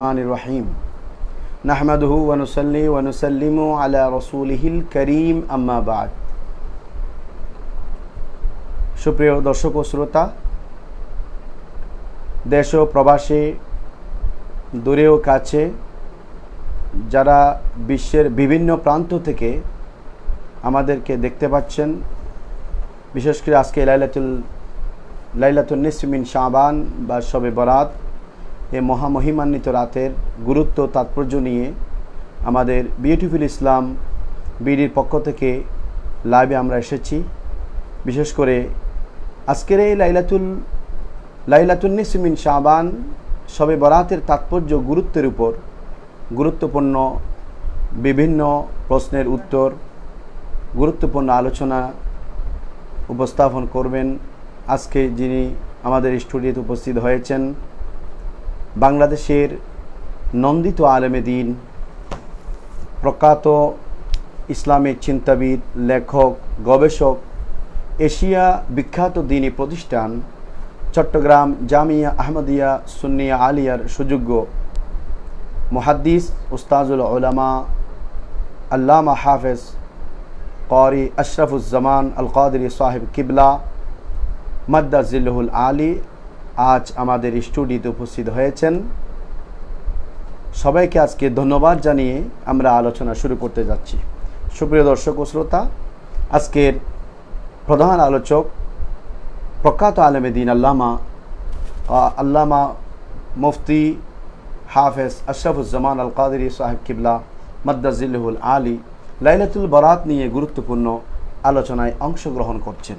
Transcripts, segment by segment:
الرحمن الرحيم نحمده ونصلي ونسلم على رسوله الكريم সুপ্রিয় দর্শক ও শ্রোতা দেশ ও প্রবাসে দূরে কাছে যারা বিশ্বের বিভিন্ন প্রান্ত থেকে আমাদেরকে দেখতে পাচ্ছেন বিশেষ করে আজকে লাইলাতুল লাইলাতুল নিসমিন শাবান বা শবে বরাত এ মহামহিমান্বিত রাতের গুরুত্ব তাৎপর্য নিয়ে আমাদের বিউটিফুল ইসলাম বিডির পক্ষ থেকে লাইভে আমরা এসেছি বিশেষ করে আজকের এই লাইলাতুল লাইলাতুন্নিসমিন শাহবান সবে বরাতের তাৎপর্য গুরুত্বের উপর গুরুত্বপূর্ণ বিভিন্ন প্রশ্নের উত্তর গুরুত্বপূর্ণ আলোচনা উপস্থাপন করবেন আজকে যিনি আমাদের স্টুডিওতে উপস্থিত হয়েছেন বাংলাদেশের নন্দিত আলমে দিন প্রখ্যাত ইসলামিক চিন্তাবিদ লেখক গবেষক এশিয়া বিখ্যাত দিনী প্রতিষ্ঠান চট্টগ্রাম জামিয়া আহমদিয়া সুন্নিয়া আলিয়ার সুযোগ্য মুহাদ্দিস উস্তাজুল ওলামা আল্লামা হাফেজ করি আশরাফুজ্জামান আল কাদরি সাহেব কিবলা জিল্লুল আলী আজ আমাদের স্টুডিওতে উপস্থিত হয়েছেন সবাইকে আজকে ধন্যবাদ জানিয়ে আমরা আলোচনা শুরু করতে যাচ্ছি সুপ্রিয় দর্শক ও শ্রোতা আজকের প্রধান আলোচক প্রখ্যাত আলমেদিন আল্লামা আল্লামা মুফতি হাফেজ আশরাফুজ্জামান আল কাদরি সাহেব কিবলা মাদ্দাজিল্লুল আলী লাইলাতুল বরাত নিয়ে গুরুত্বপূর্ণ আলোচনায় অংশগ্রহণ করছেন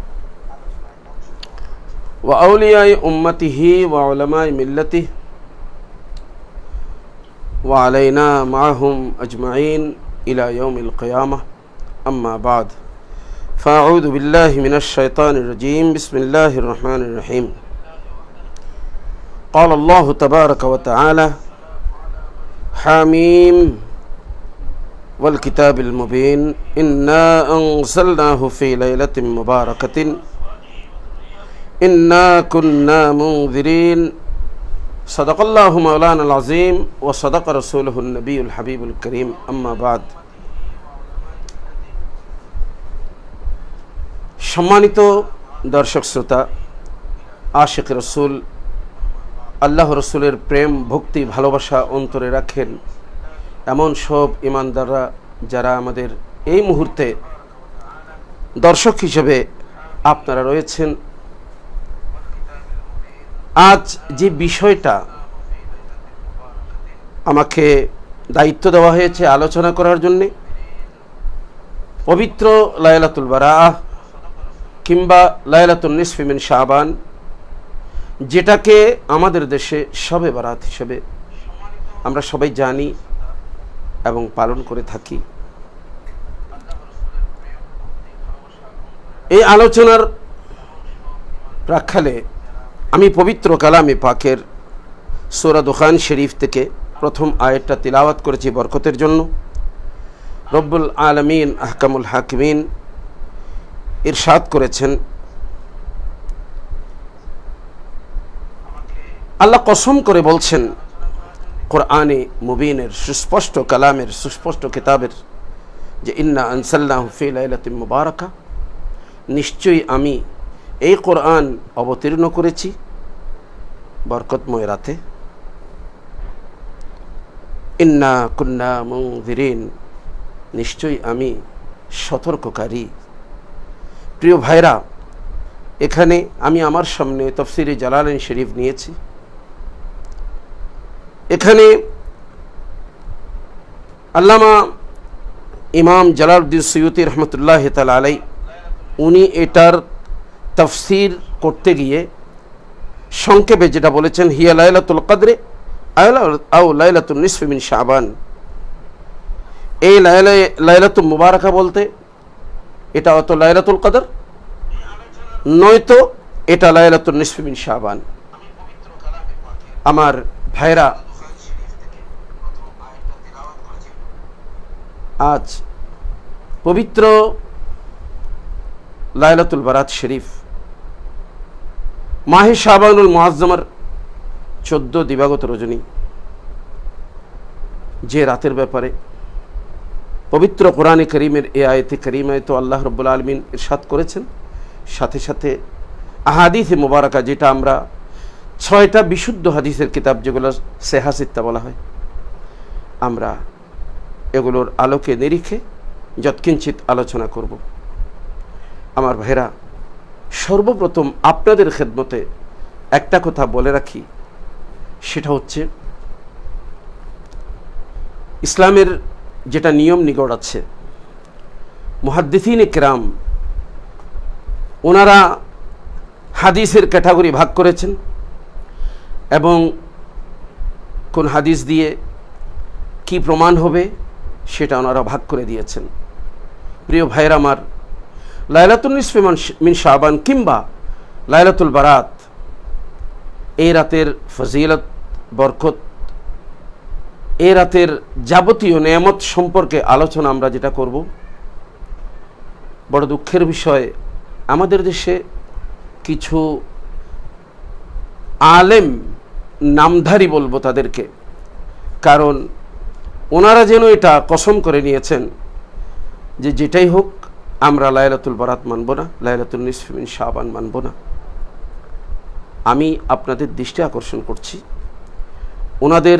وأولياء أمته وعلماء ملته وعلينا معهم أجمعين إلى يوم القيامة أما بعد فأعوذ بالله من الشيطان الرجيم بسم الله الرحمن الرحيم قال الله تبارك وتعالى حميم والكتاب المبين إنا أنزلناه في ليلة مباركة ও সদক হাবিবুল করিম আম্মাবাদ সম্মানিত দর্শক শ্রোতা আশেখ রসুল আল্লাহ রসুলের প্রেম ভক্তি ভালোবাসা অন্তরে রাখেন এমন সব ইমানদাররা যারা আমাদের এই মুহূর্তে দর্শক হিসেবে আপনারা রয়েছেন আজ যে বিষয়টা আমাকে দায়িত্ব দেওয়া হয়েছে আলোচনা করার জন্যে পবিত্র লায়লাতুল বারা কিংবা লায়লাতুল নিসফিমিন শাহবান যেটাকে আমাদের দেশে সবে বারাত হিসেবে আমরা সবাই জানি এবং পালন করে থাকি এই আলোচনার প্রাক্ষালে আমি পবিত্র কালামে পাকের সোরা দোকান শরীফ থেকে প্রথম আয়েরটা তিলাওয়াত করেছি বরকতের জন্য রব্বুল আলমিন আহকামুল হাকিমিন ইরশাদ করেছেন আল্লাহ কসম করে বলছেন কোরআনে মুবিনের সুস্পষ্ট কালামের সুস্পষ্ট কিতাবের যে ইন্না আনসাল্লাহ ফিল মুবারকা নিশ্চয়ই আমি এই কোরআন অবতীর্ণ করেছি বরকতময় রাতে ইন্না কুন্না মুদিরিন নিশ্চয়ই আমি সতর্ককারী প্রিয় ভাইরা এখানে আমি আমার সামনে তফসিরে জালালেন শরীফ নিয়েছি এখানে আল্লামা ইমাম জালালউদ্দিন সৈয়দ রহমতুল্লাহ তাল আলাই উনি এটার তফসির করতে গিয়ে সংক্ষেপে যেটা বলেছেন হিয়া লাইলাতুল কদরে আও লাইলাতুল নিসফিমিন শাহবান এই লাইলা লাইলাতুল মুবারকা বলতে এটা অত লাইলাতুল কাদর নয়তো এটা লাইলাতুল নিসফিমিন শাহবান আমার ভাইরা আজ পবিত্র লাইলাতুল বারাত শরীফ মাহে শাহবানুল মহাজ্জমার চোদ্দ দিবাগত রজনী যে রাতের ব্যাপারে পবিত্র কোরআনে করিমের এ আয়তে করিমায় তো আল্লাহ রব্বুল আলমিন ইরশাদ করেছেন সাথে সাথে আহাদিসে মোবারকা যেটা আমরা ছয়টা বিশুদ্ধ হাদিসের কিতাব যেগুলো সেহাসিত্তা বলা হয় আমরা এগুলোর আলোকে নিরিখে যৎকিঞ্চিত আলোচনা করব আমার ভাইরা সর্বপ্রথম আপনাদের খেদমতে একটা কথা বলে রাখি সেটা হচ্ছে ইসলামের যেটা নিয়ম নিগড় আছে মহাদ্দিন কেরাম ওনারা হাদিসের ক্যাটাগরি ভাগ করেছেন এবং কোন হাদিস দিয়ে কি প্রমাণ হবে সেটা ওনারা ভাগ করে দিয়েছেন প্রিয় ভাইয়ের আমার লাইলাতুল নিসফে মিন শাহবান কিংবা লাইলাতুল বারাত এই রাতের ফজিলত বরকত এ রাতের যাবতীয় নিয়ামত সম্পর্কে আলোচনা আমরা যেটা করব বড় দুঃখের বিষয় আমাদের দেশে কিছু আলেম নামধারী বলবো তাদেরকে কারণ ওনারা যেন এটা কসম করে নিয়েছেন যে যেটাই হোক আমরা লায়লাতুল বরাত মানব না লায়লাতুল নিসফিমিন শাহবান মানব না আমি আপনাদের দৃষ্টি আকর্ষণ করছি ওনাদের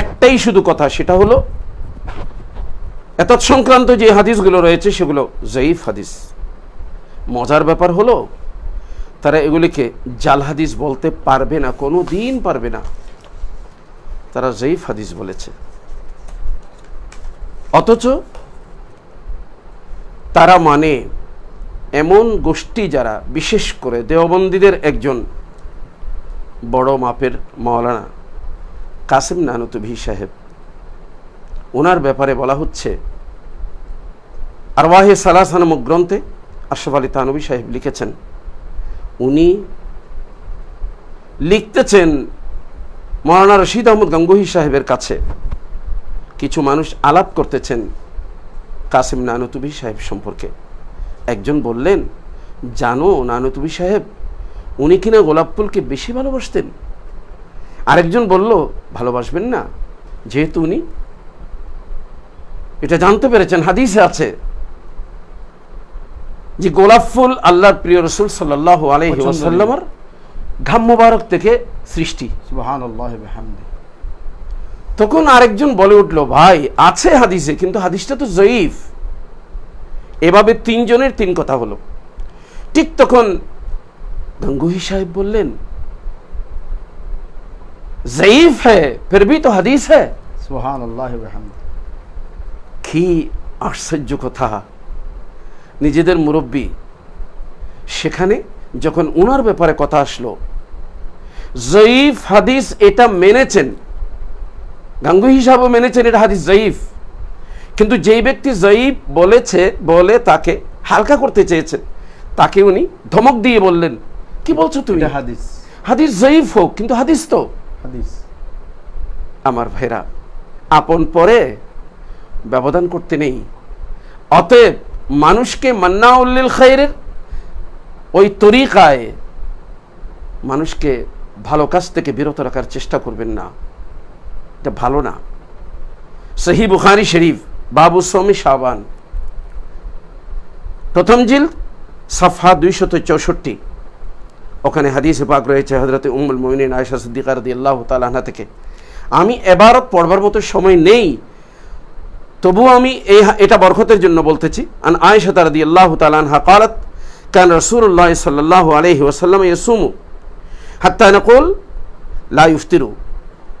একটাই শুধু কথা সেটা হলো এত সংক্রান্ত যে হাদিসগুলো রয়েছে সেগুলো জয়ীফ হাদিস মজার ব্যাপার হলো তারা এগুলিকে জাল হাদিস বলতে পারবে না কোনো দিন পারবে না তারা জয়ীফ হাদিস বলেছে অথচ তারা মানে এমন গোষ্ঠী যারা বিশেষ করে দেওবন্দীদের একজন বড় মাপের মাওলানা কাসিম নানুতুভি সাহেব ওনার ব্যাপারে বলা হচ্ছে আরওয়াহে সালাস নামক গ্রন্থে আশফ আলী তানবী সাহেব লিখেছেন উনি লিখতেছেন মৌলানা রশিদ আহমদ গঙ্গোহী সাহেবের কাছে কিছু মানুষ আলাপ করতেছেন কাসিম নানুতুবি সাহেব সম্পর্কে একজন বললেন জানো নানুতুবি সাহেব উনি কিনা গোলাপ ফুলকে বেশি ভালোবাসতেন আরেকজন বলল ভালোবাসবেন না যেহেতু উনি এটা জানতে পেরেছেন হাদিসে আছে যে গোলাপ ফুল আল্লাহর প্রিয় রসুল সাল্লাহ আলহি ঘাম মুবারক থেকে সৃষ্টি তখন আরেকজন বলে উঠলো ভাই আছে হাদিসে কিন্তু হাদিসটা তো জয়ীফ এভাবে তিনজনের তিন কথা হলো ঠিক তখন গঙ্গুহি সাহেব বললেন জয়ীফ হ্যাঁ ফির ভি তো হাদিস হ্যাঁ কি আশ্চর্য কথা নিজেদের মুরব্বী সেখানে যখন উনার ব্যাপারে কথা আসলো জয়ীফ হাদিস এটা মেনেছেন গাঙ্গু হিসাবও মেনেছেন এটা হাদিস জয়ীফ কিন্তু যেই ব্যক্তি জয়ীফ বলেছে বলে তাকে হালকা করতে চেয়েছেন তাকে উনি ধমক দিয়ে বললেন কি বলছো তুমি হাদিস হাদিস জয়ীফ হোক কিন্তু হাদিস তো হাদিস আমার ভাইরা আপন পরে ব্যবধান করতে নেই অতএব মানুষকে মান্না উল্লিল খাইরের ওই তরিকায় মানুষকে ভালো কাজ থেকে বিরত রাখার চেষ্টা করবেন না এটা ভালো না সহি বুখারি শরীফ বাবু সৌমি শাহবান প্রথম জিল সাফা দুইশত চৌষট্টি ওখানে হাদিস পাক রয়েছে হজরত উমুল মমিন আয়সা সিদ্দিকার দি আল্লাহ তালাহা থেকে আমি এবারও পড়বার মতো সময় নেই তবু আমি এই এটা বরকতের জন্য বলতেছি আন আয়সা তার দি আল্লাহ তালাহা কালাত কেন রসুল্লাহ সাল্লাহ আলহি ওসাল্লাম ইয়সুমু হাত্তা নকুল লা ইফতিরু صلى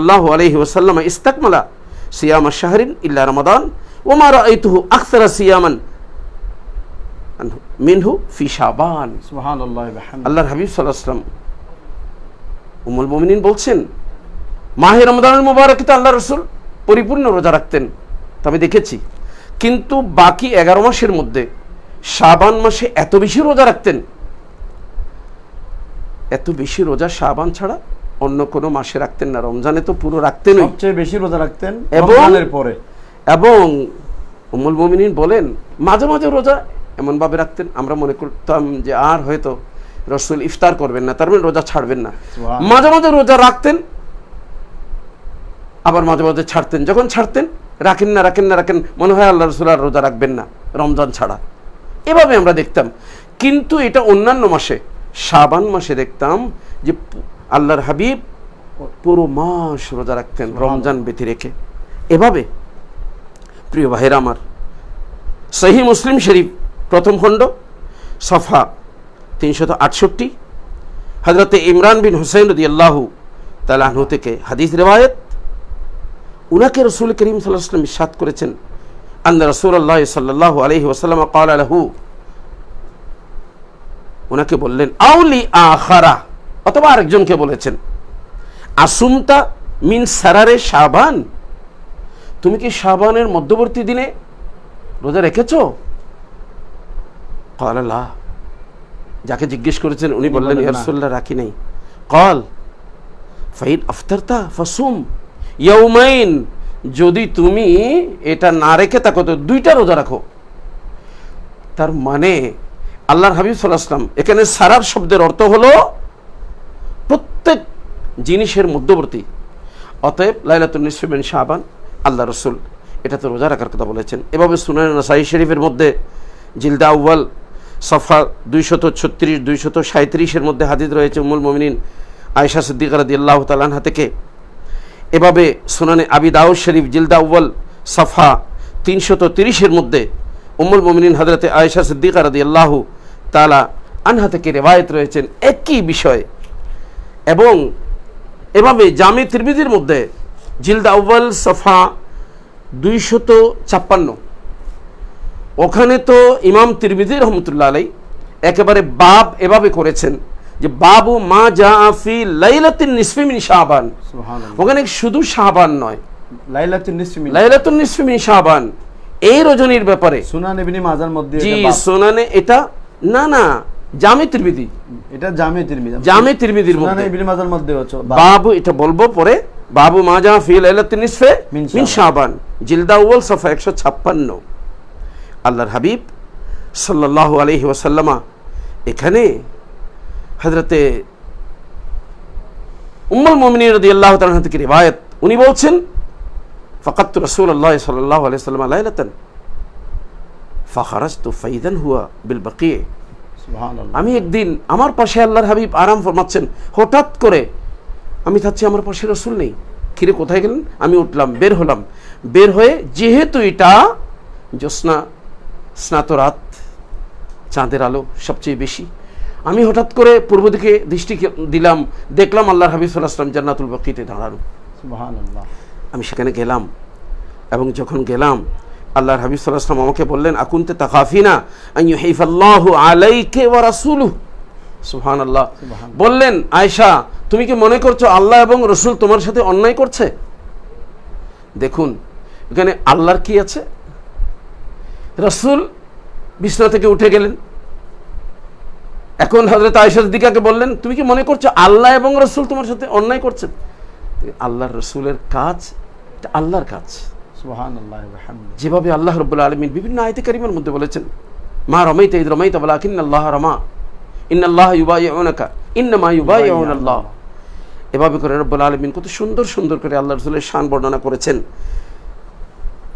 الله عليه وسلم استكمل صيام شهر সাল্লাহ رمضان وما ইস্তাকমালা সিয়ামা শাহরিন منه রমাদান شعبان سبحان الله সিয়ামান الله الحبيب صلى الله হাবিব وسلم উমুল المؤمنين বলছেন মাহে রমদানুল মুবারকিতে আল্লাহ রসুল পরিপূর্ণ রোজা রাখতেন তা আমি দেখেছি কিন্তু বাকি এগারো মাসের মধ্যে শাবান মাসে এত বেশি রোজা রাখতেন এত বেশি রোজা শাহবান ছাড়া অন্য কোনো মাসে রাখতেন না রমজানে তো পুরো রাখতেন বেশি রোজা রাখতেন এবং পরে এবং উমুল মমিনিন বলেন মাঝে মাঝে রোজা এমনভাবে রাখতেন আমরা মনে করতাম যে আর হয়তো রসুল ইফতার করবেন না তার মানে রোজা ছাড়বেন না মাঝে মাঝে রোজা রাখতেন আবার মাঝে মাঝে ছাড়তেন যখন ছাড়তেন রাখেন না রাখেন না রাখেন মনে হয় আল্লাহ রসুল আর রোজা রাখবেন না রমজান ছাড়া এভাবে আমরা দেখতাম কিন্তু এটা অন্যান্য মাসে শাবান মাসে দেখতাম যে আল্লাহর হাবিব পুরো মাস রোজা রাখতেন রমজান ব্যতি রেখে এভাবে প্রিয় ভাইরা আমার সহি মুসলিম শরীফ প্রথম খণ্ড সফা তিনশত আটষট্টি হজরত ইমরান বিন হুসেন রদি আল্লাহ তালাহু থেকে হাদিস রেওয়ায়ত উনাকে রসুল করিম সাল্লাহ আসলাম ইসাদ করেছেন আন্দা রসুল আল্লাহ সাল্লাহ আলহি ওসালাম কাল আলহু ওনাকে বললেন আউলি আহারা অথবা আরেকজনকে বলেছেন আসুমতা মিন সারারে সাবান তুমি কি সাবানের মধ্যবর্তী দিনে রোজা রেখেছ কল আল্লাহ যাকে জিজ্ঞেস করেছেন উনি বললেন ইয়ারসুল্লাহ রাখি নেই কল ফাইন আফতারতা ফাসুম ইয়ৌমাইন যদি তুমি এটা না রেখে থাকো তো দুইটা রোজা রাখো তার মানে আল্লাহর হাবিব সাল্লাহাম এখানে সারার শব্দের অর্থ হলো প্রত্যেক জিনিসের মধ্যবর্তী অতএব লাইলাতুল নিসফিবেন শাহবান আল্লাহ রসুল এটা তো রোজা রাখার কথা বলেছেন এভাবে সুনান নাসাই শরীফের মধ্যে জিলদা আউ্বাল সফা দুইশত ছত্রিশ দুইশত সাঁত্রিশের মধ্যে হাদিদ রয়েছে উমুল মমিনিন আয়সা সিদ্দিকারাদি আল্লাহ তালানহা থেকে এভাবে সুনানে আবি দাউদ শরীফ জিলদা আউ্বাল সফা তিনশত তিরিশের মধ্যে উমুল মমিনিন হজরতে আয়সা সিদ্দিকারাদি আল্লাহু তালা আনহা থেকে রেবায়ত রয়েছেন একই বিষয় এবং এভাবে জামি ত্রিবিদির মধ্যে জিলদা আউ্বাল সফা দুইশত ছাপ্পান্ন ওখানে তো ইমাম তিরমিদি রহমতুল্লা আলাই একেবারে বাপ এভাবে করেছেন যে বাবু মা আফি লাইলাতিন নিসফিমিন শাহবান ওখানে শুধু শাহবান নয় লাইলাতুন নিসফিমিন শাহবান এই রজনীর ব্যাপারে সুনান ইবনে মাজার মধ্যে জি সুনানে এটা না না জামে ত্রিবিদি এটা জামে ত্রিবিদি জামে ত্রিবিদির মধ্যে ইবনে মাজার মধ্যে আছে বাবু এটা বলবো পরে বাবু মাজা ফি লাইলাতিন নিসফে মিন শাবান জিলদা আউয়াল সাফা 156 আল্লাহর হাবিব সাল্লাল্লাহু আলাইহি ওয়াসাল্লাম এখানে হযরতে উম্মুল মুমিনিন রাদিয়াল্লাহু তাআলা থেকে রিওয়ায়াত উনি বলছেন ফাকাত রাসূলুল্লাহ সাল্লাল্লাহু আলাইহি ওয়াসাল্লাম লাইলাতান ফাখারাজ তো ফাইদান হুয়া বিল বাকিয়ে আমি একদিন আমার পাশে আল্লাহর হাবিব আরাম ফরমাচ্ছেন হঠাৎ করে আমি থাকছি আমার পাশে রসুল নেই খিরে কোথায় গেলেন আমি উঠলাম বের হলাম বের হয়ে যেহেতু এটা জ্যোৎস্না স্নাত রাত চাঁদের আলো সবচেয়ে বেশি আমি হঠাৎ করে পূর্ব দিকে দৃষ্টি দিলাম দেখলাম আল্লাহ হাবিব আসলাম জান্নাতুল বকিতে দাঁড়ানো আমি সেখানে গেলাম এবং যখন গেলাম আল্লাহর হাবিব আমাকে বললেন আকুন্তে তাকাফিনা আল্লাহ সুহান আল্লাহ বললেন আয়সা তুমি কি মনে করছো আল্লাহ এবং রসুল তোমার সাথে অন্যায় করছে দেখুন এখানে আল্লাহর কি আছে রসুল বিষ্ণু থেকে উঠে গেলেন এখন হজরত আয়সা দিকাকে বললেন তুমি কি মনে করছো আল্লাহ এবং রসুল তোমার সাথে অন্যায় করছেন আল্লাহর রসুলের কাজ এটা আল্লাহর কাজ যেভাবে আল্লাহ রব আলমিন বিভিন্ন আয়তে কারিমের মধ্যে বলেছেন মা রমাই ঈদ রমাই তবলা কিন্ন আল্লাহ রমা ইন আল্লাহ ইউবাইকা ইন্ন মা আল্লাহ এভাবে করে রব্বুল আলমিন কত সুন্দর সুন্দর করে আল্লাহ রসুলের শান বর্ণনা করেছেন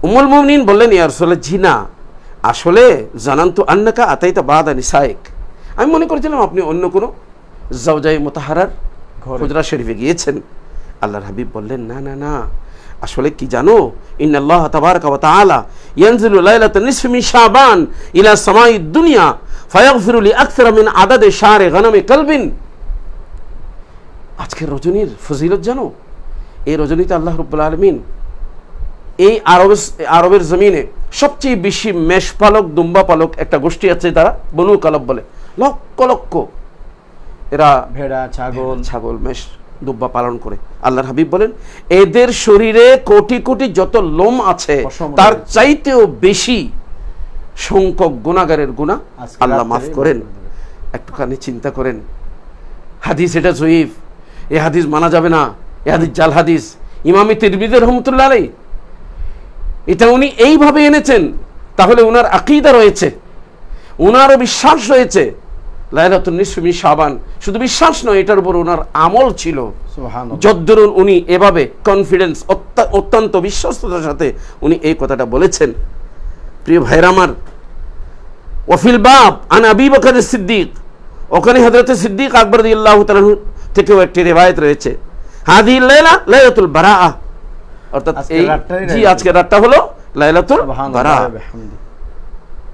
উমুল মুমিন বললেন ইয়া রসুল্লাহ জিনা আসলে জানান্তু আন্নাকা আতাই তা বাদ আনি সায়েক আমি মনে করেছিলাম আপনি অন্য কোনো জাউজাই মোতাহারার খুজরা শরীফে গিয়েছেন আল্লাহর হাবিব বললেন না না না আসলে কি জানো ان الله تبارك وتعالى ينزل ليله من شعبان الى سماء الدنيا فيغفر لاكثر من عدد شعر غنم قلب আজকের রজনীর ফজিলত জানো এই রজনীতে আল্লাহ আলমিন এই আরব আরবের জমিনে সবচেয়ে বেশি মেষ পালক দুম্বা পালক একটা গোষ্ঠী আছে তারা বনু কালব বলে লক্ষ লক্ষ এরা ভেড়া ছাগল ছাগল মেষ দুব্বা পালন করে আল্লাহর হাবিব বলেন এদের শরীরে কোটি কোটি যত লোম আছে তার চাইতেও বেশি সংখ্যক গুণাগারের গুণা আল্লাহ মাফ করেন একটুখানি চিন্তা করেন হাদিস এটা জয়ীফ এ হাদিস মানা যাবে না এ হাদিস জাল হাদিস ইমামি তিরবিদের রহমতুল্লাহ আলাই এটা উনি এইভাবে এনেছেন তাহলে ওনার আকিদা রয়েছে ওনারও বিশ্বাস রয়েছে লাইলাতুল নিসফি সাবান শুধু বিশ্বাস নয় এটার উপর ওনার আমল ছিল যদ্দরুন উনি এভাবে কনফিডেন্স অত্যন্ত বিশ্বস্ততার সাথে উনি এই কথাটা বলেছেন প্রিয় ভাইরামার ওফিল বাব আন আবি বকর সিদ্দিক ওখানে হজরত সিদ্দিক আকবর দিল্লাহ তালু থেকেও একটি রেবায়ত রয়েছে হাদি লাইলা লাইলাতুল বারা অর্থাৎ এই জি আজকে রাতটা হলো লাইলাতুল বারা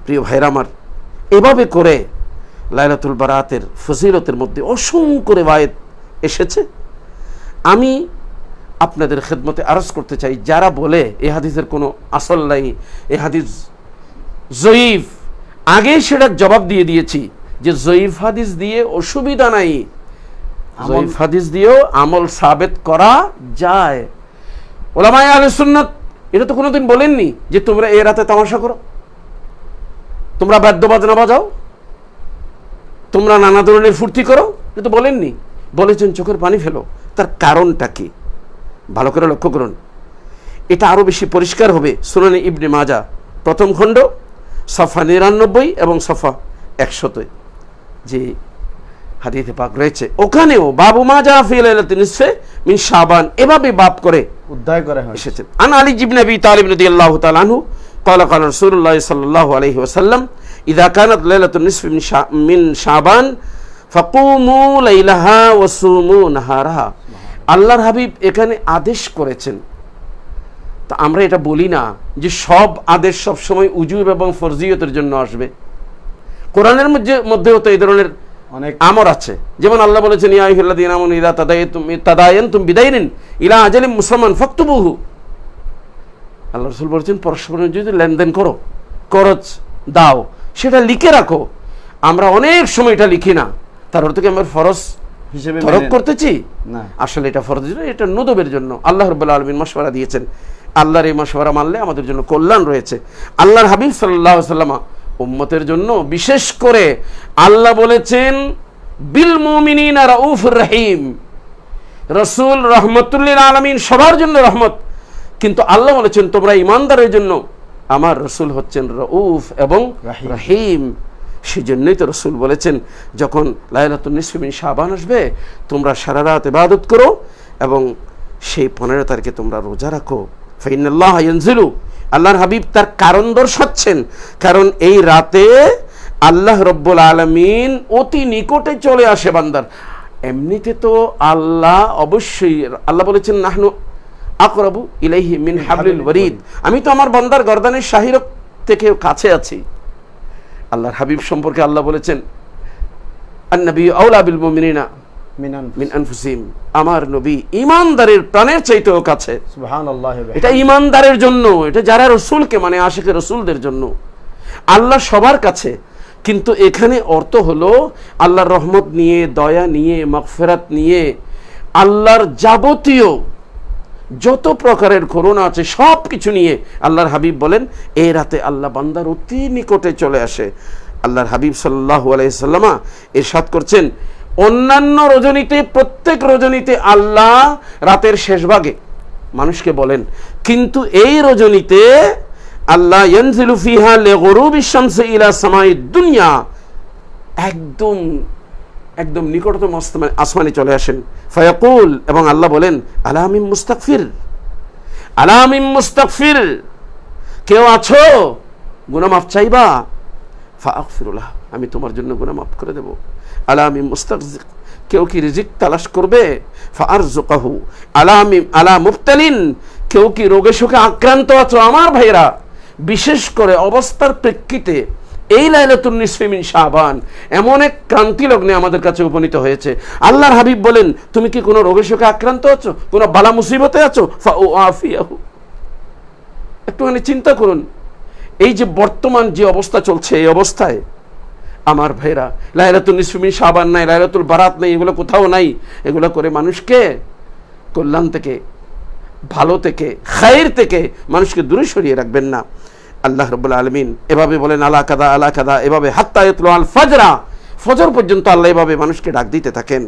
প্রিয় ভাইরামার এভাবে করে লাইলাতুল বারাতের ফজিলতের মধ্যে অসংখ্য রেবায়ত এসেছে আমি আপনাদের খেদমতে আরজ করতে চাই যারা বলে এ হাদিসের কোনো আসল নাই এ হাদিস জয়ীফ আগেই সেটার জবাব দিয়ে দিয়েছি যে জয়ীফ হাদিস দিয়ে অসুবিধা নাই জয়ীফ হাদিস দিয়েও আমল সাবেত করা যায় ওলামায় আলে সুন্নত এটা তো কোনোদিন বলেননি যে তোমরা এ রাতে তামাশা করো তোমরা বাদ্য বাজনা বাজাও তোমরা নানা ধরনের ফুর্তি করো কিন্তু বলেননি বলেছেন চোখের পানি ফেলো তার কারণটা কি ভালো করে লক্ষ্য করুন এটা আরও বেশি পরিষ্কার হবে সুনানি ইবনে মাজা প্রথম খণ্ড সফা নিরানব্বই এবং সফা একশোতে যে হাতিতে পাক রয়েছে ওখানেও বাবু মাজা ফিল নিশ্চয় মিন সাবান এভাবে বাপ করে উদ্ধার করা এসেছেন আন আলী জিবনাবি তালিব আল্লাহ তালানহু কলা কাল রসুল্লাহ সাল্লাহ আলহি ওসাল্লাম ইদা কানাত লাইলাতুন নিসফি من شعبان فقوموا ليلها وصوموا نهارها আল্লাহর হাবিব এখানে আদেশ করেছেন তা আমরা এটা বলি না যে সব আদেশ সব সময় উজুব এবং ফরজিয়তের জন্য আসবে কোরআনের মধ্যে মধ্যেও তো এই ধরনের অনেক আমর আছে যেমন আল্লাহ বলেছেন ইয়া ইয়াহিল্লাদিন আমন ইদা তাদায়তুম তাদায়ন্তুম বিদায়নিন ইলা আজালি মুসলমান ফক্তবুহু আল্লাহ রসুল বলেছেন পরস্পরের যদি লেনদেন করো করজ দাও সেটা লিখে রাখো আমরা অনেক সময় এটা লিখি না তার অর্থ কি আমার ফরজ হিসেবে তরক করতেছি আসলে এটা ফরজ এটা নদবের জন্য আল্লাহ রবুল্লা আলমিন মশওয়ারা দিয়েছেন আল্লাহর এই মশওয়ারা মানলে আমাদের জন্য কল্যাণ রয়েছে আল্লাহর হাবিব সাল্লাহ সাল্লামা উম্মতের জন্য বিশেষ করে আল্লাহ বলেছেন বিল মুমিনিন রাউফ রহিম রসুল রহমতুল্লিল আলমিন সবার জন্য রহমত কিন্তু আল্লাহ বলেছেন তোমরা ইমানদারের জন্য আমার রসুল হচ্ছেন রউফ এবং রাহিম সেজন্যই তো রসুল বলেছেন যখন লাইলাতুল নিসফিমিন শাহবান আসবে তোমরা সারা রাত ইবাদত করো এবং সেই পনেরো তারিখে তোমরা রোজা রাখো ফাইনাল্লাহ আল্লাহর হাবিব তার কারণ দর্শাচ্ছেন কারণ এই রাতে আল্লাহ রব্বুল আলমিন অতি নিকটে চলে আসে বান্দার এমনিতে তো আল্লাহ অবশ্যই আল্লাহ বলেছেন নাহনু আকরাবু ইলাইহি মিন হাবলিল ওয়ারিদ আমি তো আমার বান্দার গর্দানের শাহির থেকে কাছে আছি আল্লাহর হাবিব সম্পর্কে আল্লাহ বলেছেন আন-নবী আওলা বিল মুমিনিনা মিন আনফুসিম আমার নবী ইমানদারের প্রাণের চাইতেও কাছে এটা ইমানদারের জন্য এটা যারা রসুলকে মানে আশিকে রসুলদের জন্য আল্লাহ সবার কাছে কিন্তু এখানে অর্থ হলো আল্লাহর রহমত নিয়ে দয়া নিয়ে মাগফিরাত নিয়ে আল্লাহর যাবতীয় যত প্রকারের করুণা আছে সব কিছু নিয়ে আল্লাহর হাবিব বলেন এই রাতে আল্লাহ বান্দার অতি নিকটে চলে আসে আল্লাহর হাবিব সাল্লাহ আলাইসাল্লামা এরশাদ করছেন অন্যান্য রজনীতে প্রত্যেক রজনীতে আল্লাহ রাতের শেষ ভাগে মানুষকে বলেন কিন্তু এই রজনীতে আল্লাহ ইয়ানজিলু ফিহা লে গরু বিশ্বামসে ইলা সামাই দুনিয়া একদম একদম নিকটতম আসমানে চলে আসেন ফায়াকুল এবং আল্লাহ বলেন আলামিম মুস্তাকফির আলামিম মুস্তাকফির কেউ আছো গুনামাফ চাইবা ফাকফিরুল্লাহ আমি তোমার জন্য গুনামাফ করে দেব আলামিম মুস্তাক কেউ কি রিজিক তালাশ করবে ফারজুকাহু আলামিম আলা মুফতালিন কেউ কি রোগে শোকে আক্রান্ত আছো আচ্ছা, আমার ভাইরা বিশেষ করে অবস্থার প্রেক্ষিতে এই লাইলাতুল নিসফিমিন শাহবান এমন এক ক্রান্তি লগ্নে আমাদের কাছে উপনীত হয়েছে আল্লাহর হাবিব বলেন তুমি কি কোনো রোগের শোকে আক্রান্ত আছো কোনো বালা মুসিবতে আছো একটুখানি চিন্তা করুন এই যে বর্তমান যে অবস্থা চলছে এই অবস্থায় আমার ভাইরা লাইলাতুল নিসফিমিন শাহবান নাই লাইলাতুল বারাত নাই এগুলো কোথাও নাই এগুলো করে মানুষকে কল্যাণ থেকে ভালো থেকে খায়ের থেকে মানুষকে দূরে সরিয়ে রাখবেন না আল্লাহ রবুল্লা আলমিন এভাবে বলেন আলা কাদা আলা কাদা এভাবে হাত্তা ইতলো আল ফাজরা ফজর পর্যন্ত আল্লাহ এভাবে মানুষকে ডাক দিতে থাকেন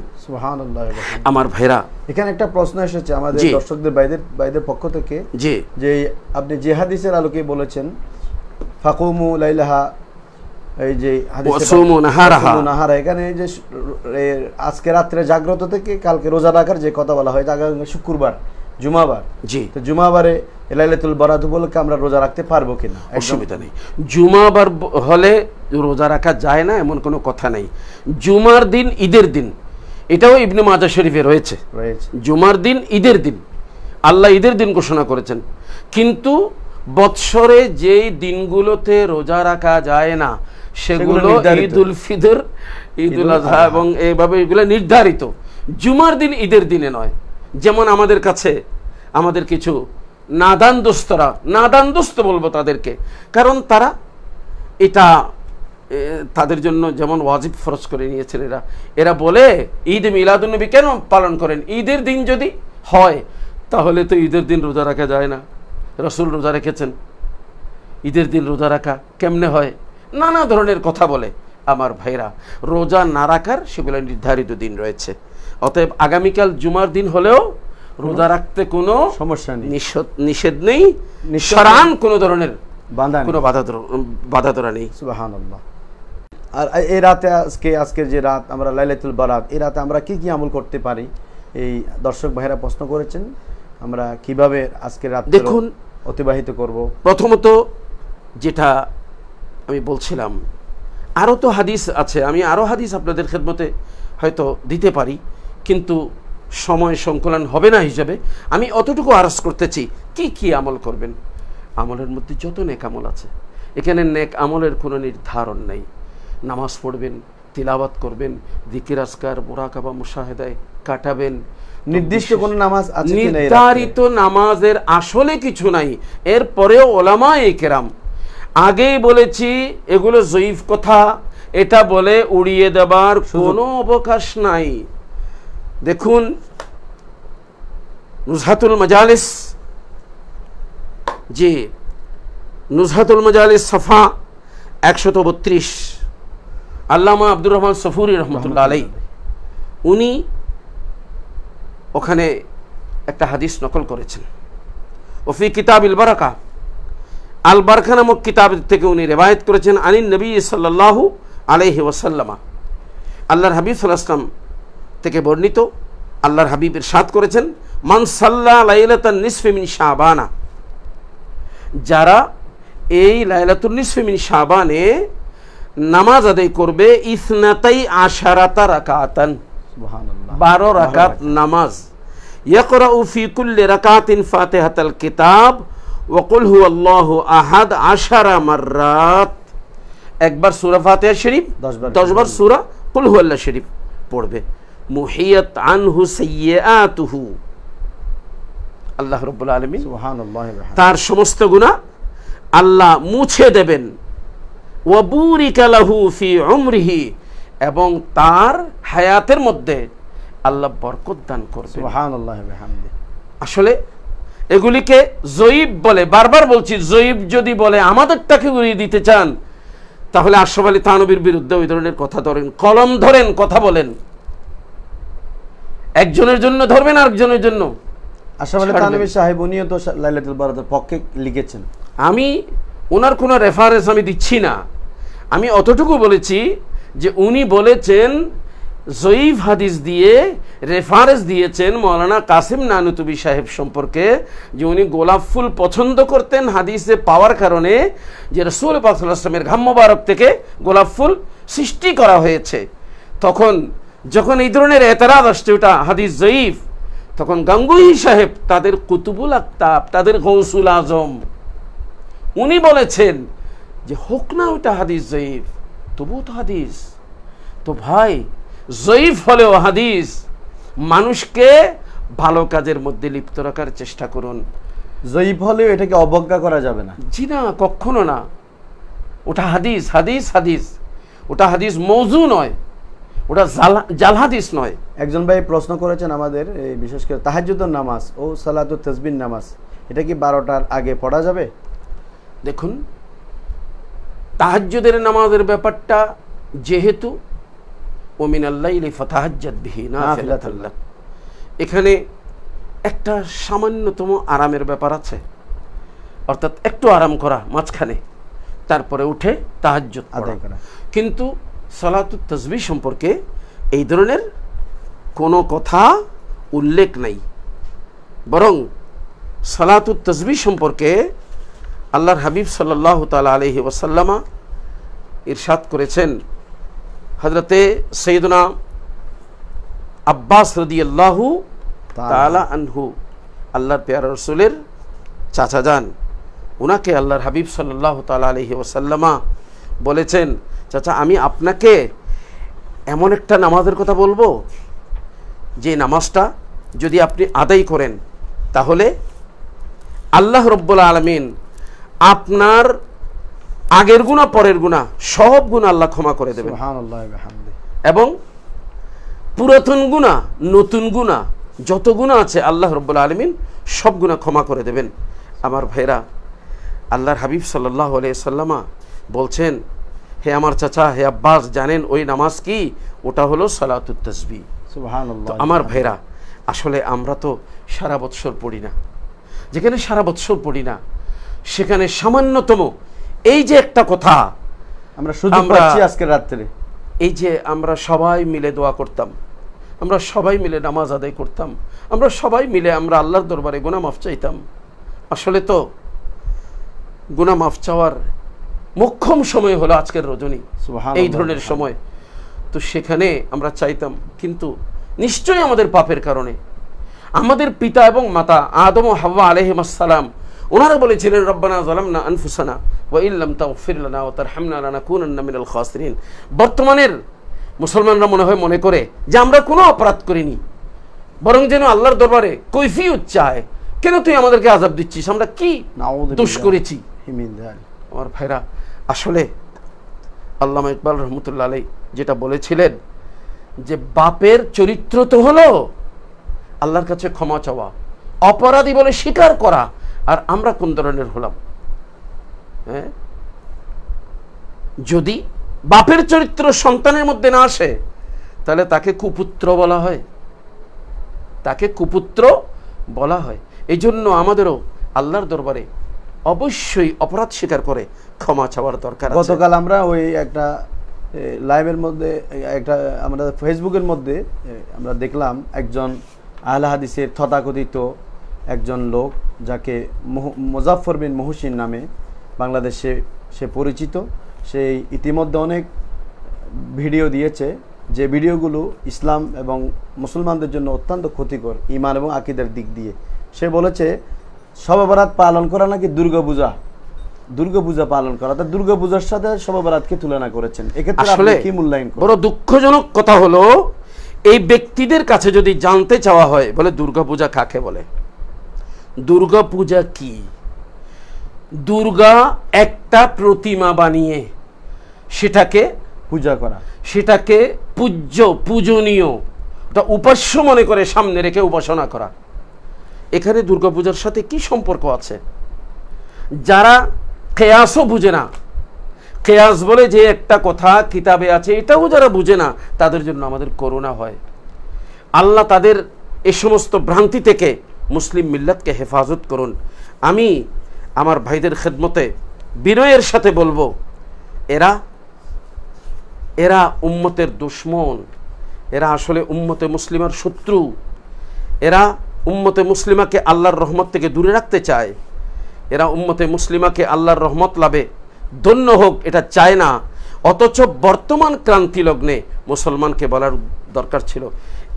আমার ভাইরা এখানে একটা প্রশ্ন এসেছে আমাদের দর্শকদের বাইদের বাইদের পক্ষ থেকে জি যে আপনি যে হাদিসের আলোকে বলেছেন ফাকুমু লাইলাহা এই যে নাহারা এখানে যে আজকে রাত্রে জাগ্রত থেকে কালকে রোজা রাখার যে কথা বলা হয় আগামী শুক্রবার জুমাবার জি তো জুমাবারে এলাইলাতুল বরাত উপলক্ষে আমরা রোজা রাখতে পারবো কিনা অসুবিধা নেই জুমাবার হলে রোজা রাখা যায় না এমন কোনো কথা নেই জুমার দিন ঈদের দিন এটাও ইবনে মাজা শরীফে রয়েছে জুমার দিন ঈদের দিন আল্লাহ ঈদের দিন ঘোষণা করেছেন কিন্তু বৎসরে যেই দিনগুলোতে রোজা রাখা যায় না সেগুলো ঈদ উল ফিদর ঈদ উল আজহা এবং এইভাবে এগুলো নির্ধারিত জুমার দিন ঈদের দিনে নয় যেমন আমাদের কাছে আমাদের কিছু নাদান দোস্তরা নাদান দোস্ত বলবো তাদেরকে কারণ তারা এটা তাদের জন্য যেমন ওয়াজিব ফরজ করে নিয়েছেন এরা এরা বলে ঈদ মিলাদুন্নবী কেন পালন করেন ঈদের দিন যদি হয় তাহলে তো ঈদের দিন রোজা রাখা যায় না রসুল রোজা রেখেছেন ঈদের দিন রোজা রাখা কেমনে হয় নানা ধরনের কথা বলে আমার ভাইরা রোজা না রাখার সেগুলো নির্ধারিত দিন রয়েছে অতএব আগামীকাল জুমার দিন হলেও রোজা রাখতে কোনো সমস্যা নেই নিষেধ নেই সরান কোনো ধরনের বাধা কোনো বাধা বাধা ধরা নেই সুবাহান্লাহ আর এই রাতে আজকে আজকের যে রাত আমরা লাইলাতুল বারাত এই রাতে আমরা কি কি আমল করতে পারি এই দর্শক ভাইরা প্রশ্ন করেছেন আমরা কিভাবে আজকের রাত দেখুন অতিবাহিত করব প্রথমত যেটা আমি বলছিলাম আরও তো হাদিস আছে আমি আরও হাদিস আপনাদের খেদমতে হয়তো দিতে পারি কিন্তু সময় সংকলন হবে না হিসাবে আমি অতটুকু আরস করতেছি কি কি আমল করবেন আমলের মধ্যে যত নেক আমল আছে এখানে নেক আমলের কোনো নির্ধারণ নেই নামাজ পড়বেন তিলাবাত করবেন দিকির আসকার মোরাকাবা মুশাহেদায় কাটাবেন নির্দিষ্ট কোন নামাজ নির্ধারিত নামাজের আসলে কিছু নাই এর পরেও ওলামা কেরাম আগেই বলেছি এগুলো জয়ীফ কথা এটা বলে উড়িয়ে দেবার কোনো অবকাশ নাই দেখুন নুজহাতুল মজালিস যে নুজহাতুল মজালিস একশো একশত বত্রিশ আল্লামা আব্দুর রহমান সফুরি রহমতুল্লা আলাই উনি ওখানে একটা হাদিস নকল করেছেন ওফি কিতাব ইলবারাকা আলবারকা নামক কিতাব থেকে উনি রেবায়ত করেছেন আলী নবী সাল্লাহ আলহি ওসাল্লামা আল্লাহর হাবিব সাল্লাহ থেকে বর্ণিত আল্লাহর হাবিবের সাদ করেছেন মানসাল্লা লাইলাতান নিসফিমিন শাহবানা যারা এই লাইলাতুল নিসফেমিন শাহবানে নামাজ আদায় করবে ইসনাতাই আশারাতা রাকাতান বারো রাকাত নামাজ ইয়করা উফিকুল্লে রাকাতিন ফাতেহাতাল কিতাব ওকুল হু আল্লাহ আহাদ আশারা মার্রাত একবার সুরা ফাতেহা শরীফ দশবার সুরা কুল হু আল্লাহ শরীফ পড়বে মুহিয়ত আনহু সাইয়াতুহু আল্লাহ আলামিন সুবহানাল্লাহ তার সমস্ত গুনাহ আল্লাহ মুছে দেবেন লাহু ফি উমরিহি এবং তার হায়াতের মধ্যে আল্লাহ বরকত দান করবে আসলে এগুলিকে জয়ীব বলে বারবার বলছি জয়ীব যদি বলে আমাদেরটাকে উড়িয়ে দিতে চান তাহলে আশরাফ আলী তানবীর বিরুদ্ধে ওই ধরনের কথা ধরেন কলম ধরেন কথা বলেন একজনের জন্য ধরবেন আরেকজনের জন্য পক্ষে লিখেছেন আমি ওনার কোনো রেফারেন্স আমি দিচ্ছি না আমি অতটুকু বলেছি যে উনি বলেছেন জয়ীফ হাদিস দিয়ে রেফারেন্স দিয়েছেন মৌলানা কাসিম নানুতুবি সাহেব সম্পর্কে যে উনি গোলাপ ফুল পছন্দ করতেন হাদিসে পাওয়ার কারণে যে রসুল পাকসুল আসলামের ঘাম্যবারক থেকে গোলাপ ফুল সৃষ্টি করা হয়েছে তখন যখন এই ধরনের এতরাজ আসছে ওটা হাদিস জয়ীফ তখন গাঙ্গুই সাহেব তাদের কুতুবুল আক্তাব তাদের গৌসুল আজম উনি বলেছেন যে হোক না ওটা হাদিস জয়ীফ তবুও তো হাদিস তো ভাই জয়ীফ হলেও হাদিস মানুষকে ভালো কাজের মধ্যে লিপ্ত রাখার চেষ্টা করুন জয়ীফ হলেও এটাকে অবজ্ঞা করা যাবে না জি না কখনো না ওটা হাদিস হাদিস হাদিস ওটা হাদিস মৌজু নয় ওটা জাল হাদিস নয় একজন ভাই প্রশ্ন করেছেন আমাদের এই বিশেষ করে তাহাজুদ্দুর নামাজ ও সালাদুর তসবিন নামাজ এটা কি বারোটার আগে পড়া যাবে দেখুন তাহাজ্জুদের নামাজের ব্যাপারটা যেহেতু ওমিনাল্লাইলি এখানে একটা সামান্যতম আরামের ব্যাপার আছে অর্থাৎ একটু আরাম করা মাঝখানে তারপরে উঠে তাহাজ্জুদ আদায় করা কিন্তু সালাতুত তসবি সম্পর্কে এই ধরনের কোনো কথা উল্লেখ নাই বরং সালাতুত তসবি সম্পর্কে আল্লাহর হাবিব সাল্লাহ তাল আলহি ওসাল্লামা ইরশাদ করেছেন হজরতে সৈদনা আব্বাস রদি আল্লাহু তালা আনহু আল্লাহর পেয়ার রসুলের চাচা যান ওনাকে আল্লাহর হাবিব সাল্লাহ তাল আলহি ওসাল্লামা বলেছেন চাচা আমি আপনাকে এমন একটা নামাজের কথা বলবো যে নামাজটা যদি আপনি আদায় করেন তাহলে আল্লাহ রব্বুল আলমিন আপনার আগের গুণা পরের গুণা সব গুণা আল্লাহ ক্ষমা করে দেবেন এবং পুরাতন গুণা নতুন গুণা যত গুণা আছে আল্লাহ রব্বুল আলমিন সব গুণা ক্ষমা করে দেবেন আমার ভাইরা আল্লাহর হাবিব সাল্লাহ আলিয়া সাল্লামা বলছেন হে আমার চাচা হে আব্বাস জানেন ওই নামাজ কি ওটা হলো সালাতুত তসবি আমার ভেরা আসলে আমরা তো সারা বৎসর পড়ি না যেখানে সারা বৎসর পড়ি না সেখানে সামান্যতম এই যে একটা কথা আমরা শুধু আজকে রাত্রে এই যে আমরা সবাই মিলে দোয়া করতাম আমরা সবাই মিলে নামাজ আদায় করতাম আমরা সবাই মিলে আমরা আল্লাহর দরবারে গোনা মাফ চাইতাম আসলে তো গুনামাফ মাফ চাওয়ার মক্ষম সময় হলো আজকের রজনী এই ধরনের সময় তো সেখানে আমরা চাইতাম কিন্তু নিশ্চয়ই আমাদের পাপের কারণে আমাদের পিতা এবং মাতা আদম হাওয়া আলহিমাসালাম ওনারা বলেছিলেন রব্বানা জালামনা আনফুসানা ওয়া ইল্লাম ফিরলানা ও তার লানাকুনান্না মিনাল খাসরিন বর্তমানের মুসলমানরা মনে হয় মনে করে যে আমরা কোনো অপরাধ করিনি বরং যেন আল্লাহর দরবারে কৈফিয়ত চায় কেন তুই আমাদেরকে আজাব দিচ্ছিস আমরা কি দোষ করেছি আমার ভাইরা আসলে আল্লামা ইকবাল রহমতুল্লা আলাই যেটা বলেছিলেন যে বাপের চরিত্র তো হলো আল্লাহর কাছে ক্ষমা চাওয়া অপরাধী বলে স্বীকার করা আর আমরা কোন ধরনের হলাম হ্যাঁ যদি বাপের চরিত্র সন্তানের মধ্যে না আসে তাহলে তাকে কুপুত্র বলা হয় তাকে কুপুত্র বলা হয় এই জন্য আমাদেরও আল্লাহর দরবারে অবশ্যই অপরাধ স্বীকার করে ক্ষমা চাওয়ার দরকার গতকাল আমরা ওই একটা লাইভের মধ্যে একটা আমরা ফেসবুকের মধ্যে আমরা দেখলাম একজন আহলা হাদিসের তথাকথিত একজন লোক যাকে মুজাফর বিন মহসিন নামে বাংলাদেশে সে পরিচিত সে ইতিমধ্যে অনেক ভিডিও দিয়েছে যে ভিডিওগুলো ইসলাম এবং মুসলমানদের জন্য অত্যন্ত ক্ষতিকর ইমান এবং আকিদের দিক দিয়ে সে বলেছে শববরাত পালন করা নাকি দুর্গাপূজা দুর্গাপূজা পালন করা তা দুর্গাপূজার সাথে শববরাতকে তুলনা করেছেন এক্ষেত্রে আসলে কি মূল্যায়ন বড় দুঃখজনক কথা হলো এই ব্যক্তিদের কাছে যদি জানতে চাওয়া হয় বলে দুর্গাপূজা কাকে বলে দুর্গাপূজা কি দুর্গা একটা প্রতিমা বানিয়ে সেটাকে পূজা করা সেটাকে পূজ্য পূজনীয় ওটা উপাস্য মনে করে সামনে রেখে উপাসনা করা এখানে দুর্গাপূজার সাথে কি সম্পর্ক আছে যারা কেয়াসও বুঝে না কেয়াস বলে যে একটা কথা কিতাবে আছে এটাও যারা বুঝে না তাদের জন্য আমাদের করোনা হয় আল্লাহ তাদের এ সমস্ত ভ্রান্তি থেকে মুসলিম মিল্লাতকে হেফাজত করুন আমি আমার ভাইদের খেদমতে বিনয়ের সাথে বলবো এরা এরা উম্মতের দুশ্মন এরা আসলে উম্মতে মুসলিমের শত্রু এরা উম্মতে মুসলিমাকে আল্লাহর রহমত থেকে দূরে রাখতে চায় এরা উম্মতে মুসলিমাকে আল্লাহর রহমত লাভে ধন্য হোক এটা চায় না অথচ বর্তমান ক্রান্তি লগ্নে মুসলমানকে বলার দরকার ছিল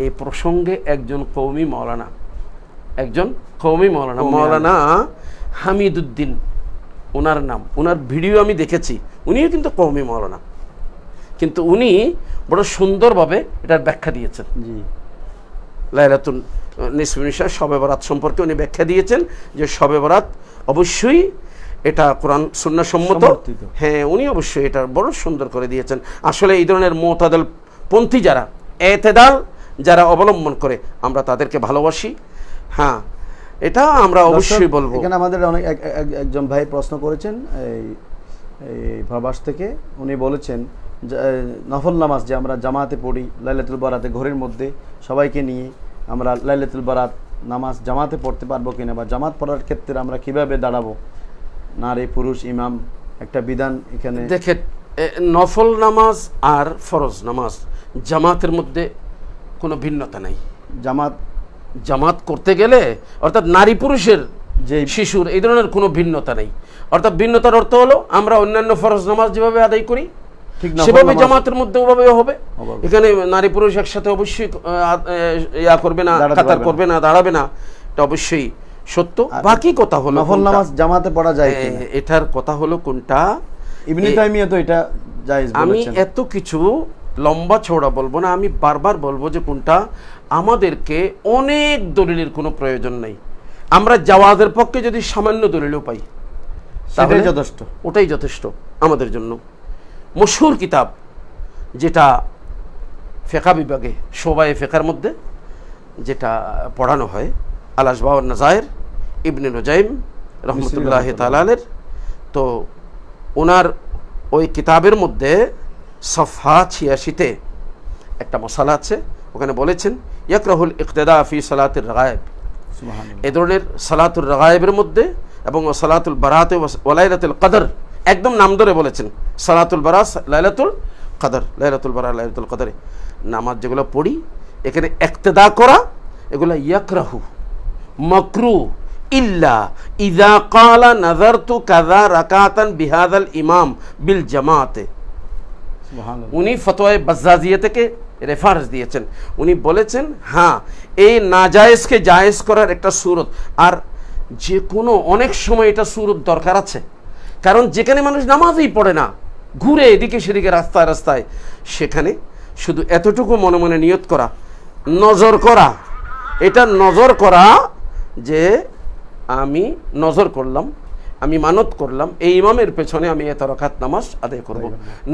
এই প্রসঙ্গে একজন কৌমি মৌলানা একজন কৌমি মৌলানা মৌলানা হামিদুদ্দিন ওনার নাম ওনার ভিডিও আমি দেখেছি উনিও কিন্তু কৌমি মৌলানা কিন্তু উনি বড় সুন্দরভাবে এটার ব্যাখ্যা দিয়েছেন জি লাইলাতুন নিসমিশা শবে বরাত সম্পর্কে উনি ব্যাখ্যা দিয়েছেন যে শবে বরাত অবশ্যই এটা কোরআন সুন্নাসম্মত হ্যাঁ উনি অবশ্যই এটা বড় সুন্দর করে দিয়েছেন আসলে এই ধরনের মোতাদাল পন্থী যারা এতেদাল যারা অবলম্বন করে আমরা তাদেরকে ভালোবাসি হ্যাঁ এটা আমরা অবশ্যই বলবো এখানে আমাদের অনেক একজন ভাই প্রশ্ন করেছেন এই প্রবাস থেকে উনি বলেছেন নফল নামাজ যে আমরা জামাতে পড়ি লাইলাতুল বারাতে ঘরের মধ্যে সবাইকে নিয়ে আমরা লাইলেতুল বারাত নামাজ জামাতে পড়তে পারবো কিনা বা জামাত পড়ার ক্ষেত্রে আমরা কিভাবে দাঁড়াবো নারী পুরুষ ইমাম একটা বিধান এখানে দেখে নফল নামাজ আর ফরজ নামাজ জামাতের মধ্যে কোনো ভিন্নতা নাই জামাত জামাত করতে গেলে অর্থাৎ নারী পুরুষের যে শিশুর এই ধরনের কোনো ভিন্নতা নেই অর্থাৎ ভিন্নতার অর্থ হলো আমরা অন্যান্য ফরজ নামাজ যেভাবে আদায় করি সেভাবে জামাতের মধ্যে ওভাবে হবে এখানে নারী পুরুষ একসাথে অবশ্যই ইয়া করবে না কাতার করবে না দাঁড়াবে না এটা অবশ্যই সত্য বাকি কথা হলো নফল নামাজ জামাতে পড়া যায় এটার কথা হলো কোনটা ইবনে তাইমিয়া তো এটা জায়েজ আমি এত কিছু লম্বা ছৌড়া বলবো না আমি বারবার বলবো যে কোনটা আমাদেরকে অনেক দলিলের কোনো প্রয়োজন নাই আমরা জাওয়াজের পক্ষে যদি সামান্য দলিলও পাই তাহলে যথেষ্ট ওটাই যথেষ্ট আমাদের জন্য মশহুর কিতাব যেটা ফেকা বিভাগে শোবায় ফেকার মধ্যে যেটা পড়ানো হয় আলাসবাউর নাজায়ের ইবনে নজাইম রহমতুল্লাহ তালালের তো ওনার ওই কিতাবের মধ্যে সফা ছিয়াশিতে একটা মশালা আছে ওখানে বলেছেন রাহুল ইকতেদা ফি সালাতুর রাগায়েব এ ধরনের সালাতুর রাগায়েবের মধ্যে এবং সালাতুল বারাতে ওয়ালাইলাতুল কাদর একদম নাম ধরে বলেছেন সালাতুল বারা লাইলাতুল কাদার লাইলাতুল বারা লাইলাতুল কাদারে নামাজ যেগুলো পড়ি এখানে একতেদা করা এগুলো ইয়াকরাহু মকরু ইল্লা ইদা কালা নাজার তু কাজা রাকাতান বিহাদাল ইমাম বিল জামাতে উনি ফতোয় বাজাজিয়া থেকে রেফারেন্স দিয়েছেন উনি বলেছেন হ্যাঁ এই নাজায়েজকে জায়েজ করার একটা সুরত আর যে কোনো অনেক সময় এটা সুরত দরকার আছে কারণ যেখানে মানুষ নামাজই পড়ে না ঘুরে এদিকে সেদিকে রাস্তায় রাস্তায় সেখানে শুধু এতটুকু মনে মনে নিয়ত করা নজর করা এটা নজর করা যে আমি নজর করলাম আমি মানত করলাম এই ইমামের পেছনে আমি এত রখাত নামাজ আদায় করব।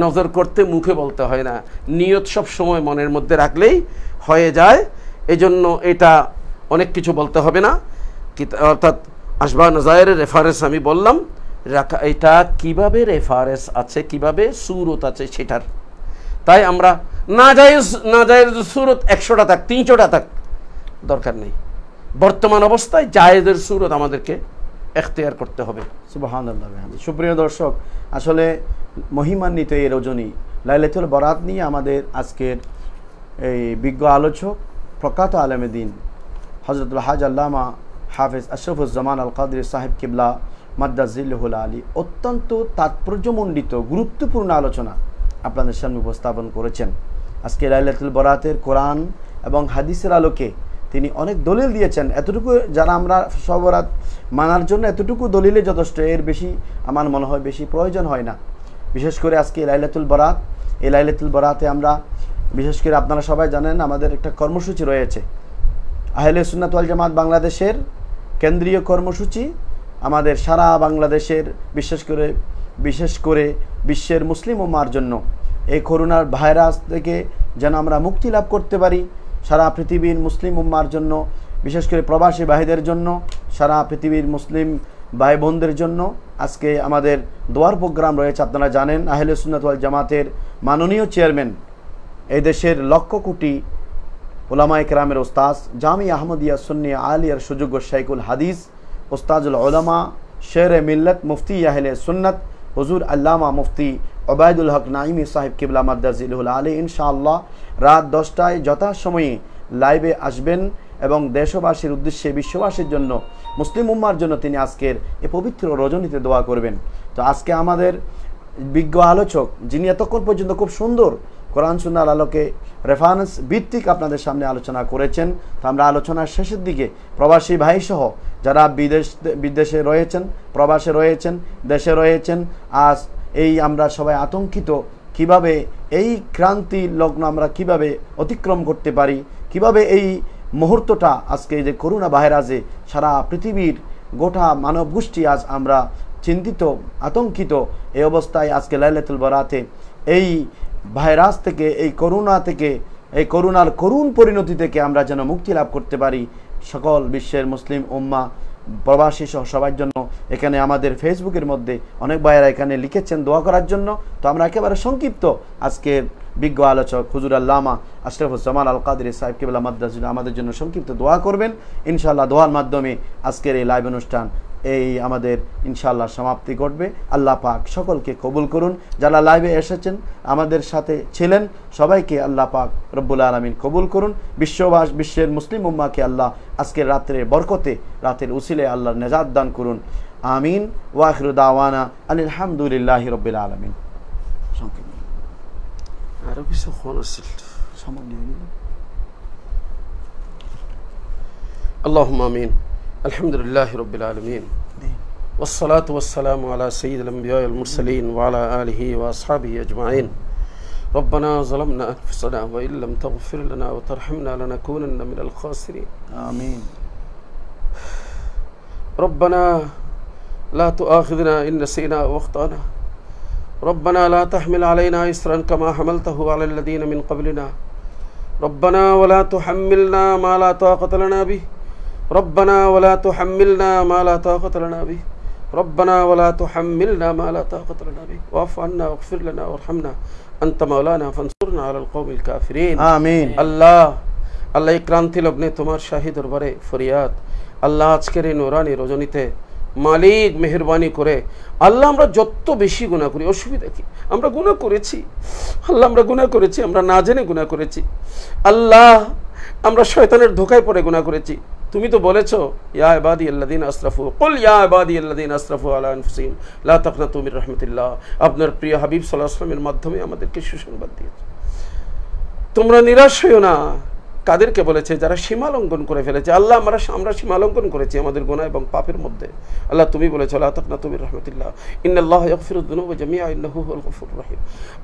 নজর করতে মুখে বলতে হয় না নিয়ত সব সময় মনের মধ্যে রাখলেই হয়ে যায় এজন্য এটা অনেক কিছু বলতে হবে না অর্থাৎ আসবা নজায়ের রেফারেন্স আমি বললাম রাখা এটা কিভাবে রেফারেন্স আছে কিভাবে সুরত আছে সেটার তাই আমরা না যাই না যাই সুরত একশোটা থাক তিনশোটা থাক দরকার নেই বর্তমান অবস্থায় জায়েদের সুরত আমাদেরকে এখতেয়ার করতে হবে সুপ্রিয় দর্শক আসলে মহিমান্বিত এই রজনী লাইলেথুল বরাত নিয়ে আমাদের আজকের এই বিজ্ঞ আলোচক প্রকাত আলমে দিন হজরতুল হাজ আল্লামা হাফেজ আশরফুজ্জামান আল কাদির সাহেব কিবলা মাদ্দাজিল্লুল আলী অত্যন্ত তাৎপর্যমণ্ডিত গুরুত্বপূর্ণ আলোচনা আপনাদের সামনে উপস্থাপন করেছেন আজকে লাইলাতুল বরাতের কোরআন এবং হাদিসের আলোকে তিনি অনেক দলিল দিয়েছেন এতটুকু যারা আমরা সবরাত মানার জন্য এতটুকু দলিলে যথেষ্ট এর বেশি আমার মনে হয় বেশি প্রয়োজন হয় না বিশেষ করে আজকে লাইলাতুল বরাত এই লাইলাতুল বরাতে আমরা বিশেষ করে আপনারা সবাই জানেন আমাদের একটা কর্মসূচি রয়েছে আহলে সুন্নাত ওয়াল জামাত বাংলাদেশের কেন্দ্রীয় কর্মসূচি আমাদের সারা বাংলাদেশের বিশেষ করে বিশেষ করে বিশ্বের মুসলিম ওমার জন্য এই করোনার ভাইরাস থেকে যেন আমরা মুক্তি লাভ করতে পারি সারা পৃথিবীর মুসলিম উম্মার জন্য বিশেষ করে প্রবাসী ভাইদের জন্য সারা পৃথিবীর মুসলিম ভাই বোনদের জন্য আজকে আমাদের দোয়ার প্রোগ্রাম রয়েছে আপনারা জানেন আহলে সুন্নাতওয়াল জামাতের মাননীয় চেয়ারম্যান এই দেশের লক্ষ কোটি ওলামা ইকরামের ওস্তাস জামি আহমদিয়া সুন্নি আলিয়ার সুযোগ্য শাইকুল হাদিস ওস্তাজুল ওলামা শের মিল্লত মুফতি ইয়াহলে সুন্নত হজুর আল্লামা মুফতি ওবায়দুল হক নাইমি সাহেব কিবলা মাদ্দাজিলহুল আলী ইনশাআল্লাহ রাত দশটায় যথাসময়ে লাইভে আসবেন এবং দেশবাসীর উদ্দেশ্যে বিশ্ববাসীর জন্য মুসলিম উম্মার জন্য তিনি আজকের এ পবিত্র রজনীতে দোয়া করবেন তো আজকে আমাদের বিজ্ঞ আলোচক যিনি এতক্ষণ পর্যন্ত খুব সুন্দর কোরআন সুন্নার আলোকে রেফারেন্স ভিত্তিক আপনাদের সামনে আলোচনা করেছেন তো আমরা আলোচনার শেষের দিকে প্রবাসী ভাইসহ যারা বিদেশ বিদেশে রয়েছেন প্রবাসে রয়েছেন দেশে রয়েছেন আজ এই আমরা সবাই আতঙ্কিত কিভাবে এই ক্রান্তি লগ্ন আমরা কিভাবে অতিক্রম করতে পারি কিভাবে এই মুহূর্তটা আজকে যে করোনা ভাইরাসে সারা পৃথিবীর গোটা মানব গোষ্ঠী আজ আমরা চিন্তিত আতঙ্কিত এই অবস্থায় আজকে লাইলাতুল বরাতে এই ভাইরাস থেকে এই করোনা থেকে এই করোনার করুণ পরিণতি থেকে আমরা যেন মুক্তি লাভ করতে পারি সকল বিশ্বের মুসলিম উম্মা প্রবাসী সহ সবার জন্য এখানে আমাদের ফেসবুকের মধ্যে অনেক ভাইয়েরা এখানে লিখেছেন দোয়া করার জন্য তো আমরা একেবারে সংক্ষিপ্ত আজকের বিজ্ঞ আলোচক হুজুর আল্লামা জামাল আল কাদের সাহেব কেবলা মাদ্রাস আমাদের জন্য সংক্ষিপ্ত দোয়া করবেন ইনশাআল্লাহ দোয়ার মাধ্যমে আজকের এই লাইভ অনুষ্ঠান এই আমাদের ইনশাল্লাহ সমাপ্তি ঘটবে আল্লাহ পাক সকলকে কবুল করুন যারা লাইভে এসেছেন আমাদের সাথে ছিলেন সবাইকে আল্লাহ পাক রব্বুল আলমিন কবুল করুন বিশ্ববাস বিশ্বের মুসলিম উম্মাকে আল্লাহ আজকের রাত্রে বরকতে রাতের উসিলে আল্লাহর নেজাদ দান করুন আমিন ওয়াহরু দাওয়ানা আলহামদুলিল্লাহ রব্বুল আলমিন আল্লাহ মামিন الحمد لله رب العالمين والصلاة والسلام على سيد الأنبياء المرسلين وعلى آله وأصحابه أجمعين ربنا ظلمنا أنفسنا وإن لم تغفر لنا وترحمنا لنكونن من الخاسرين آمين ربنا لا تؤاخذنا إن نسينا واخطأنا ربنا لا تحمل علينا إسرا كما حملته على الذين من قبلنا ربنا ولا تحملنا ما لا طاقة لنا به ربنا ولا تحملنا ما لا طاقة لنا به ربنا ولا تحملنا ما لا طاقة لنا به واعف عنا واغفر لنا وارحمنا أنت مولانا فانصرنا على القوم الكافرين آمين الله আল্লাহ ক্রান্তি লগ্নে তোমার শাহী দরবারে ফরিয়াদ আল্লাহ আজকের এই নোরানি রজনীতে মালিক মেহরবানি করে আল্লাহ আমরা যত বেশি গুণা করি অসুবিধা কি আমরা গুণা করেছি আল্লাহ আমরা গুণা করেছি আমরা না জেনে গুণা করেছি আল্লাহ আমরা শয়তানের ধোকায় পরে গুণা করেছি তুমি তো বলেছো ইয়া ইবাদি আল্লাদিন আশরাফু কুল ইয়া ইবাদি আল্লাদিন আশরাফু আলা হুসিন লা তাকনাতু তুমি রহমতুল্লাহ আপনার প্রিয় হাবিব সাল্লাহ আসলামের মাধ্যমে আমাদেরকে সুসংবাদ দিয়েছে তোমরা নিরাশ হইও না কাদেরকে বলেছে যারা সীমা লঙ্ঘন করে ফেলেছে আল্লাহ আমরা আমরা সীমা লঙ্ঘন করেছি আমাদের গোনা এবং পাপের মধ্যে আল্লাহ তুমি বলেছো আল্লাহ তকনা তুমি রহমতুল্লাহ ইন্নআল্লাহ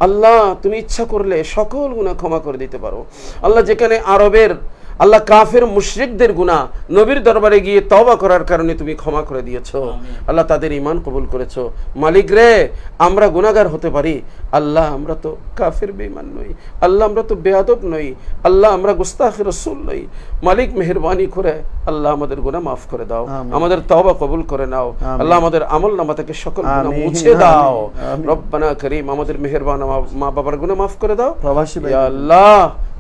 আল্লাহ তুমি ইচ্ছা করলে সকল গুণা ক্ষমা করে দিতে পারো আল্লাহ যেখানে আরবের আল্লাহ কাফের মুশ্রিকদের গুণা নবীর দরবারে গিয়ে তবা করার কারণে তুমি ক্ষমা করে দিয়েছ আল্লাহ তাদের ইমান কবুল করেছ মালিক রে আমরা গুণাগার হতে পারি আল্লাহ আমরা তো কাফের বেইমান নই আল্লাহ আমরা তো বেয়াদব নই আল্লাহ আমরা গুস্তাহ রসুল নই মালিক মেহরবানি করে আল্লাহ আমাদের গুণা মাফ করে দাও আমাদের তবা কবুল করে নাও আল্লাহ আমাদের আমল নামা থেকে সকল গুণা মুছে দাও রব্বানা করিম আমাদের মেহরবান মা বাবার গুণা মাফ করে দাও আল্লাহ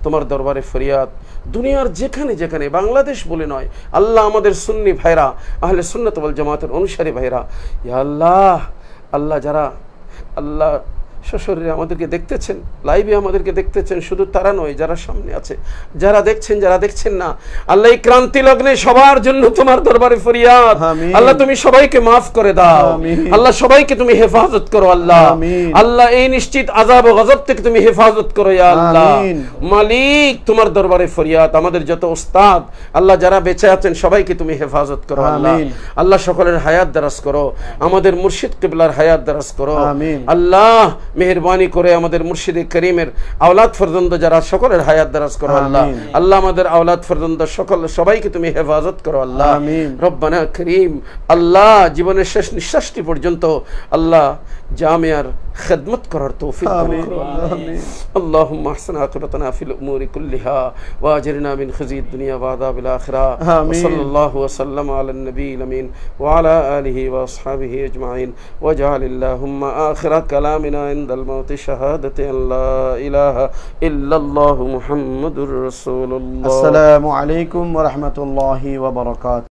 তোমার দরবারে ফরিয়াদ দুনিয়ার যেখানে যেখানে বাংলাদেশ বলে নয় আল্লাহ আমাদের সুন্নি ভাইরা আহলে সুন্নত বল জামাতের অনুসারী ভাইরা ইয়া আল্লাহ আল্লাহ যারা আল্লাহ শ্বশুরে আমাদেরকে দেখতেছেন লাইভে আমাদেরকে দেখতেছেন শুধু তারা নয় যারা সামনে আছে যারা দেখছেন যারা দেখছেন না আল্লাহ ক্রান্তি লগ্নে সবার জন্য তোমার দরবারে ফরিয়াদ আল্লাহ তুমি সবাইকে মাফ করে দাও আল্লাহ সবাইকে তুমি হেফাজত করো আল্লাহ আল্লাহ এই নিশ্চিত আজাব ও গজব থেকে তুমি হেফাজত করো ইয়া আল্লাহ মালিক তোমার দরবারে ফরিয়াদ আমাদের যত ওস্তাদ আল্লাহ যারা বেঁচে আছেন সবাইকে তুমি হেফাজত করো আল্লাহ আল্লাহ সকলের হায়াত দারাজ করো আমাদের মুর্শিদ কেবলার হায়াত দারাজ করো আল্লাহ মেহরবানি করে আমাদের মুর্শিদে করিমের আওলাদ ফরদন্দ যারা সকলের হায়াত দারাজ করো আল্লাহ আল্লাহ আমাদের আওলাদ ফরদন্দ সকল সবাইকে তুমি হেফাজত করো আল্লাহ রব্বানা করিম আল্লাহ জীবনের শেষ নিঃশ্বাসটি পর্যন্ত আল্লাহ جامعر خدمت قرار توفیق آمین اللہم احسن عقبتنا فی الامور کلها واجرنا من خزید دنیا وعدا بالآخرہ وصل اللہ وسلم علی النبی الامین وعلی آلہ واصحابہ اجمعین وجعل اللہم آخرہ کلامنا عند الموت شہادت اللہ الہ الا اللہ محمد رسول اللہ السلام علیکم ورحمت اللہ وبرکاتہ